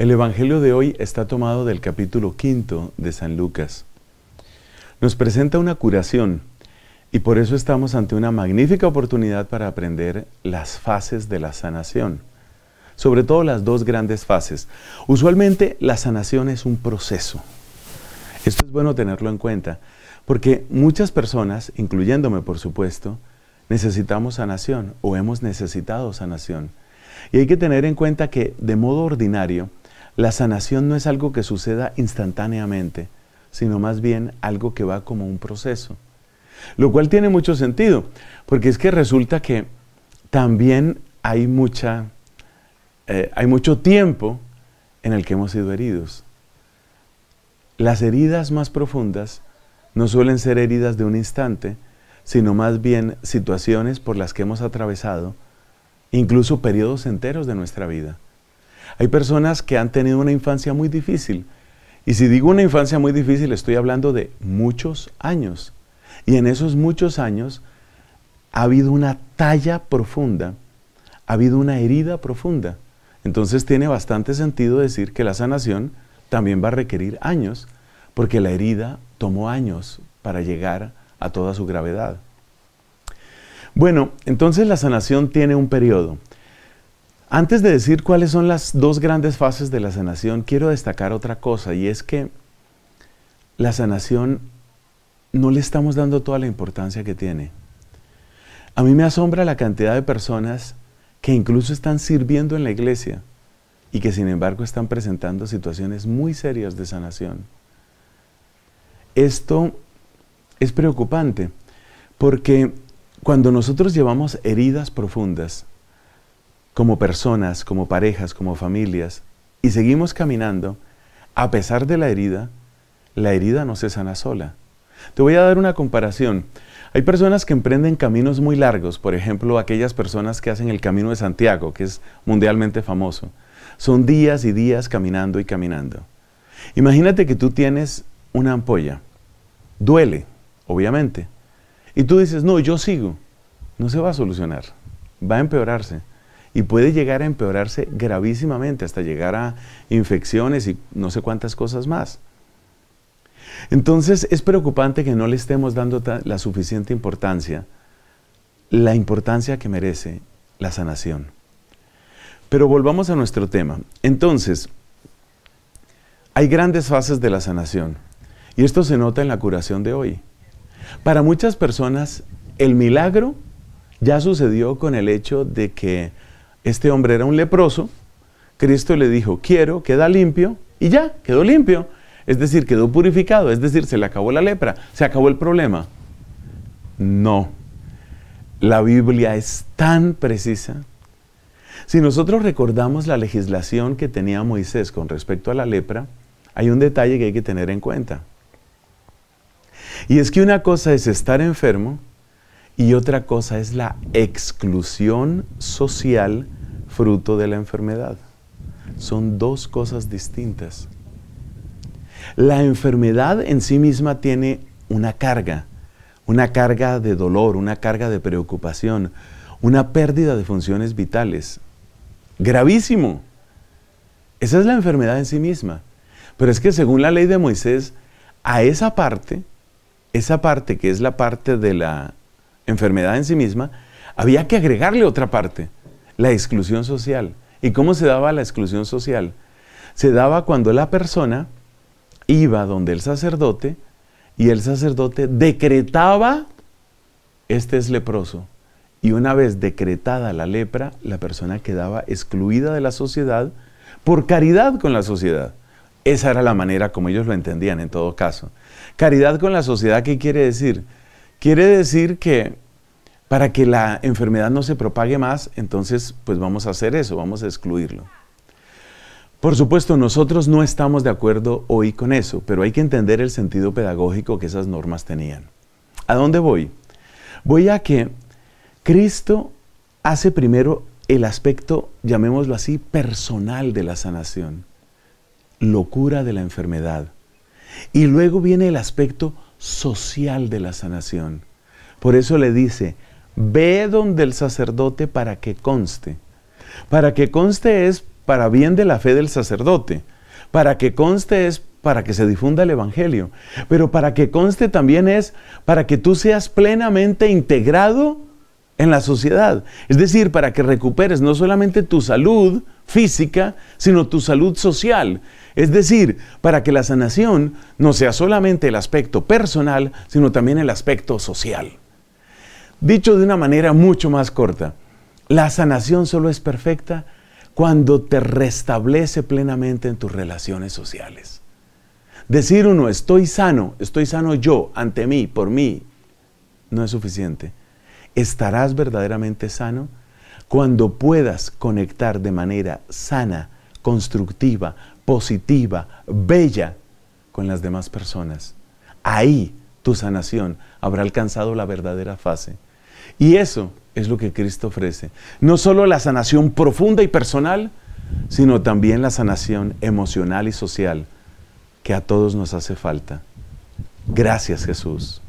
El Evangelio de hoy está tomado del capítulo quinto de San Lucas. Nos presenta una curación y por eso estamos ante una magnífica oportunidad para aprender las fases de la sanación, sobre todo las dos grandes fases. Usualmente la sanación es un proceso. Esto es bueno tenerlo en cuenta, porque muchas personas, incluyéndome por supuesto, necesitamos sanación o hemos necesitado sanación. Y hay que tener en cuenta que de modo ordinario, la sanación no es algo que suceda instantáneamente, sino más bien algo que va como un proceso. Lo cual tiene mucho sentido, porque es que resulta que también hay, mucha, eh, hay mucho tiempo en el que hemos sido heridos. Las heridas más profundas no suelen ser heridas de un instante, sino más bien situaciones por las que hemos atravesado, incluso periodos enteros de nuestra vida. Hay personas que han tenido una infancia muy difícil. Y si digo una infancia muy difícil, estoy hablando de muchos años. Y en esos muchos años ha habido una talla profunda, ha habido una herida profunda. Entonces tiene bastante sentido decir que la sanación también va a requerir años, porque la herida tomó años para llegar a toda su gravedad. Bueno, entonces la sanación tiene un periodo. Antes de decir cuáles son las dos grandes fases de la sanación, quiero destacar otra cosa y es que la sanación no le estamos dando toda la importancia que tiene. A mí me asombra la cantidad de personas que incluso están sirviendo en la iglesia y que sin embargo están presentando situaciones muy serias de sanación. Esto es preocupante porque cuando nosotros llevamos heridas profundas, como personas, como parejas, como familias, y seguimos caminando, a pesar de la herida, la herida no se sana sola. Te voy a dar una comparación. Hay personas que emprenden caminos muy largos, por ejemplo, aquellas personas que hacen el Camino de Santiago, que es mundialmente famoso. Son días y días caminando y caminando. Imagínate que tú tienes una ampolla. Duele, obviamente. Y tú dices, no, yo sigo. No se va a solucionar. Va a empeorarse y puede llegar a empeorarse gravísimamente hasta llegar a infecciones y no sé cuántas cosas más. Entonces es preocupante que no le estemos dando la suficiente importancia, la importancia que merece la sanación. Pero volvamos a nuestro tema. Entonces, hay grandes fases de la sanación y esto se nota en la curación de hoy. Para muchas personas, el milagro ya sucedió con el hecho de que este hombre era un leproso, Cristo le dijo, quiero, queda limpio, y ya, quedó limpio. Es decir, quedó purificado, es decir, se le acabó la lepra, se acabó el problema. No, la Biblia es tan precisa. Si nosotros recordamos la legislación que tenía Moisés con respecto a la lepra, hay un detalle que hay que tener en cuenta. Y es que una cosa es estar enfermo y otra cosa es la exclusión social fruto de la enfermedad. Son dos cosas distintas. La enfermedad en sí misma tiene una carga, una carga de dolor, una carga de preocupación, una pérdida de funciones vitales. Gravísimo. Esa es la enfermedad en sí misma. Pero es que según la ley de Moisés, a esa parte, esa parte que es la parte de la enfermedad en sí misma, había que agregarle otra parte, la exclusión social. ¿Y cómo se daba la exclusión social? Se daba cuando la persona iba donde el sacerdote y el sacerdote decretaba, este es leproso. Y una vez decretada la lepra, la persona quedaba excluida de la sociedad por caridad con la sociedad. Esa era la manera como ellos lo entendían en todo caso. Caridad con la sociedad, ¿qué quiere decir? Quiere decir que para que la enfermedad no se propague más, entonces pues vamos a hacer eso, vamos a excluirlo. Por supuesto, nosotros no estamos de acuerdo hoy con eso, pero hay que entender el sentido pedagógico que esas normas tenían. ¿A dónde voy? Voy a que Cristo hace primero el aspecto, llamémoslo así, personal de la sanación, locura de la enfermedad. Y luego viene el aspecto social de la sanación. Por eso le dice, ve donde el sacerdote para que conste. Para que conste es para bien de la fe del sacerdote. Para que conste es para que se difunda el Evangelio. Pero para que conste también es para que tú seas plenamente integrado en la sociedad. Es decir, para que recuperes no solamente tu salud física, sino tu salud social. Es decir, para que la sanación no sea solamente el aspecto personal, sino también el aspecto social. Dicho de una manera mucho más corta, la sanación solo es perfecta cuando te restablece plenamente en tus relaciones sociales. Decir uno, estoy sano, estoy sano yo, ante mí, por mí, no es suficiente estarás verdaderamente sano cuando puedas conectar de manera sana, constructiva, positiva, bella con las demás personas. Ahí tu sanación habrá alcanzado la verdadera fase. Y eso es lo que Cristo ofrece. No solo la sanación profunda y personal, sino también la sanación emocional y social que a todos nos hace falta. Gracias Jesús.